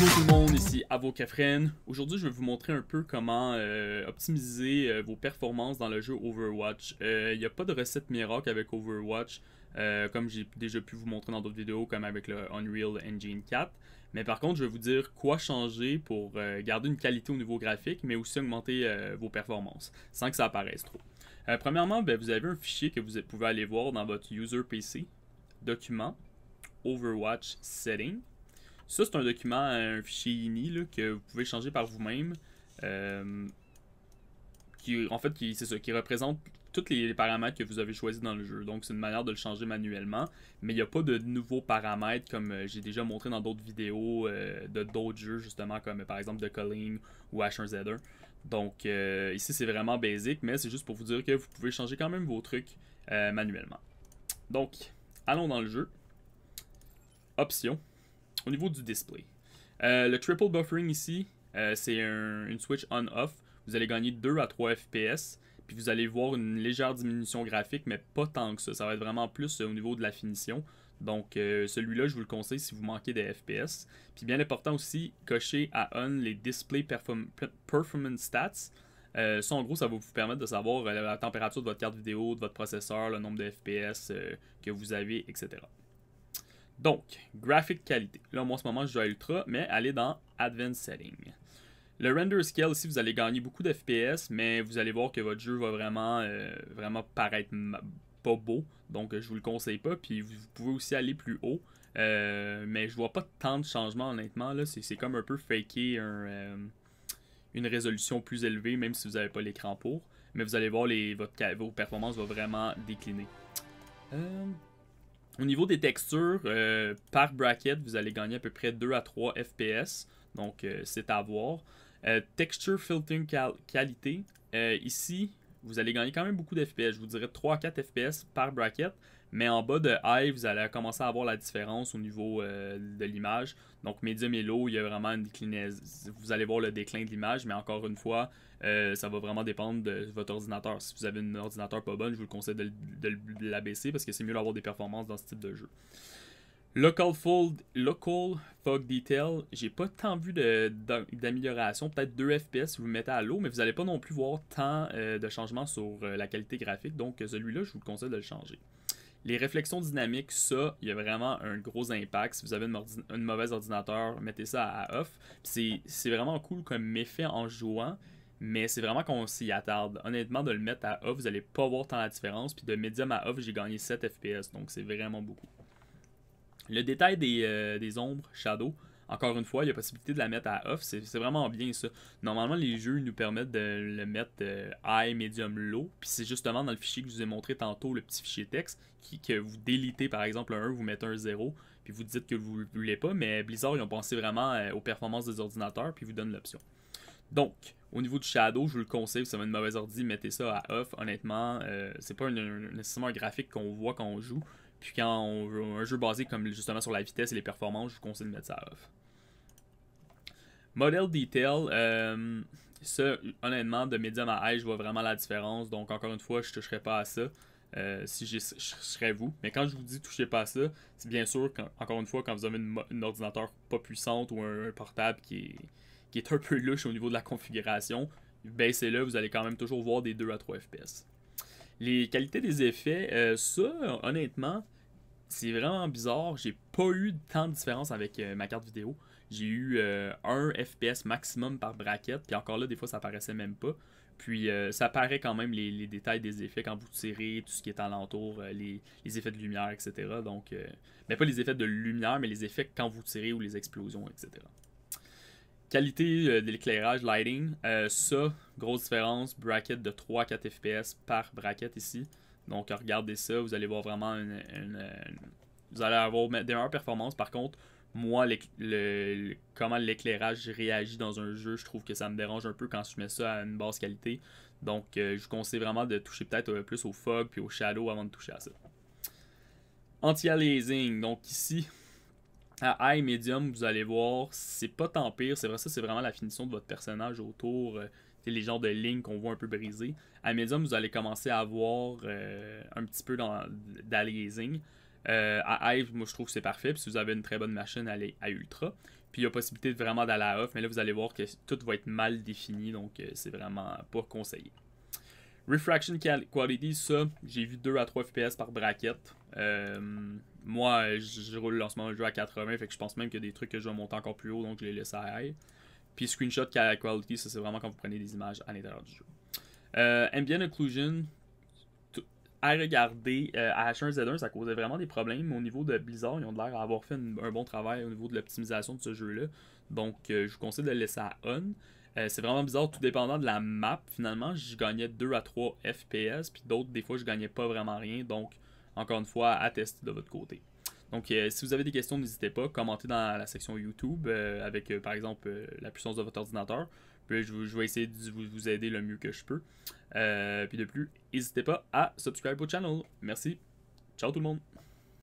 Bonjour tout le monde, ici vos Aujourd'hui, je vais vous montrer un peu comment euh, optimiser euh, vos performances dans le jeu Overwatch. Il euh, n'y a pas de recette miracle avec Overwatch, comme j'ai déjà pu vous montrer dans d'autres vidéos, comme avec le Unreal Engine 4. Mais par contre, je vais vous dire quoi changer pour garder une qualité au niveau graphique, mais aussi augmenter vos performances, sans que ça apparaisse trop. premièrement, ben, vous avez un fichier que vous pouvez aller voir dans votre User PC, Documents, Overwatch Settings. Ça, c'est un document, euh, un fichier INI là, que vous pouvez changer par vous-même. Euh, en fait, c'est ça, qui représente tous les paramètres que vous avez choisis dans le jeu. Donc, c'est une manière de le changer manuellement. Mais il n'y a pas de nouveaux paramètres comme euh, j'ai déjà montré dans d'autres vidéos de d'autres jeux, justement, comme par exemple de Colleen ou h 1 Donc, ici, c'est vraiment basique, mais c'est juste pour vous dire que vous pouvez changer quand même vos trucs manuellement. Donc, allons dans le jeu. Options au niveau du display. Euh, le triple buffering ici, euh, c'est un, une switch on-off. Vous allez gagner 2 à 3 FPS, puis vous allez voir une légère diminution graphique, mais pas tant que ça. Ça va être vraiment plus euh, au niveau de la finition. Donc celui-là, je vous le conseille si vous manquez des FPS. Puis bien important aussi, cochez à on les display performance stats. ça, en gros, ça va vous permettre de savoir la température de votre carte vidéo, de votre processeur, le nombre de FPS que vous avez, etc. Donc, graphic qualité. Là, moi, en ce moment, je joue à Ultra, mais allez dans Advanced Setting. Le render scale, ici, vous allez gagner beaucoup d'FPS, mais vous allez voir que votre jeu va vraiment, euh, vraiment paraître pas beau. Donc, je vous le conseille pas. Puis, vous pouvez aussi aller plus haut. Euh, mais je vois pas tant de changements, honnêtement. Là, c'est comme un peu faker euh, une résolution plus élevée, même si vous n'avez pas l'écran pour. Mais vous allez voir, les, votre, vos performances vont vraiment décliner. Euh, au niveau des textures, euh, par bracket, vous allez gagner à peu près 2 à 3 FPS. Donc, euh, c'est à voir. Euh, texture filtering qualité. ici, vous allez gagner quand même beaucoup d'FPS. Je vous dirais 3-4 FPS par bracket. Mais en bas de high, vous allez commencer à avoir la différence au niveau euh, de l'image. Donc, medium et low, il y a vraiment une déclinaison. Vous allez voir le déclin de l'image, mais encore une fois, euh, ça va vraiment dépendre de votre ordinateur. Si vous avez un ordinateur pas bon, je vous le conseille de, de l'abaisser parce que c'est mieux d'avoir des performances dans ce type de jeu. Local Fold, Local Fog Detail, j'ai pas tant vu d'amélioration, peut-être 2 FPS si vous le mettez à l'eau, mais vous n'allez pas non plus voir tant euh, de changements sur euh, la qualité graphique, donc celui-là, je vous le conseille de le changer. Les réflexions dynamiques, ça, il y a vraiment un gros impact. Si vous avez une, mauvais mauvaise ordinateur, mettez ça à off. C'est vraiment cool comme effet en jouant, mais c'est vraiment qu'on s'y attarde. Honnêtement, de le mettre à off, vous n'allez pas voir tant la différence. Puis de médium à off, j'ai gagné 7 FPS, donc c'est vraiment beaucoup. Le détail euh, des, ombres, shadow, encore une fois, il y a possibilité de la mettre à off. C'est vraiment bien ça. Normalement, les jeux nous permettent de le mettre euh, high, medium, low. Puis c'est justement dans le fichier que je vous ai montré tantôt, le petit fichier texte, qui, que vous délitez par exemple un 1, vous mettez un 0, puis vous dites que vous ne voulez pas. Mais Blizzard, ils ont pensé vraiment euh, aux performances des ordinateurs, puis vous donne l'option. Donc, au niveau du shadow, je vous le conseille, si vous avez une mauvaise ordi, mettez ça à off. Honnêtement, c'est pas un nécessairement un graphique qu'on voit quand on joue, puis quand on veut un jeu basé comme justement sur la vitesse et les performances, je vous conseille de mettre ça off. Model Detail, euh, ça, honnêtement, de médium à high, je vois vraiment la différence. Donc, encore une fois, je ne toucherai pas à ça euh, si je serais vous. Mais quand je vous dis touchez pas à ça, c'est bien sûr, qu'encore encore une fois, quand vous avez un ordinateur pas puissante ou un, portable qui est, qui est un peu louche au niveau de la configuration, baissez-le, vous allez quand même toujours voir des 2 à 3 FPS. Les qualités des effets, euh, ça, honnêtement, c'est vraiment bizarre. J'ai pas eu tant de différence avec euh, ma carte vidéo. J'ai eu 1 euh, un FPS maximum par braquette, puis encore là, des fois, ça paraissait même pas. Puis ça paraît quand même les, détails des effets quand vous tirez, tout ce qui est alentour, les, les effets de lumière, etc. Donc, mais pas les effets de lumière, mais les effets quand vous tirez ou les explosions, etc. Qualité euh, de l'éclairage, lighting, euh, ça, grosse différence, bracket de 3-4 FPS par bracket ici. Donc regardez ça, vous allez voir vraiment une, vous allez avoir des meilleures performances. Par contre, moi, comment l'éclairage réagit dans un jeu, je trouve que ça me dérange un peu quand je mets ça à une basse qualité. Donc euh, je vous conseille vraiment de toucher peut-être plus au fog puis au shadow avant de toucher à ça. Anti-aliasing, donc ici, à high medium, vous allez voir, c'est pas tant pire. C'est vrai, ça, c'est vraiment la finition de votre personnage autour. c'est euh, les genres de lignes qu'on voit un peu brisées. À medium, vous allez commencer à avoir euh, un petit peu d'aliasing. Euh, à Hive, moi je trouve que c'est parfait. Puis si vous avez une très bonne machine, allez à Ultra. Puis il y a possibilité de vraiment d'aller à off, mais là vous allez voir que tout va être mal défini, donc c'est vraiment pas conseillé. Refraction Quality, ça, j'ai vu 2 à 3 FPS par braquette. Euh, moi, je roule en ce moment jeu à 80, fait que je pense même qu'il y a des trucs que je vais monter encore plus haut, donc je les laisse à high. Puis Screenshot Quality, ça, c'est vraiment quand vous prenez des images à l'intérieur du jeu. Euh, ambient Occlusion, à regarder, euh, à H1Z1, ça causait vraiment des problèmes. Au niveau de Blizzard, ils ont l'air d'avoir fait un bon travail au niveau de l'optimisation de ce jeu-là. Donc, euh, je vous conseille de le laisser à on. Euh, c'est vraiment bizarre, tout dépendant de la map, finalement, je gagnais 2 à 3 FPS, puis d'autres, des fois, je gagnais pas vraiment rien. Donc, encore une fois, à tester de votre côté. Donc, euh, si vous avez des questions, n'hésitez pas, commentez dans la section YouTube euh, avec, par exemple, la puissance de votre ordinateur. Puis, je, vais essayer de vous, aider le mieux que je peux. puis, de plus, n'hésitez pas à subscribe au channel. Merci. Ciao tout le monde.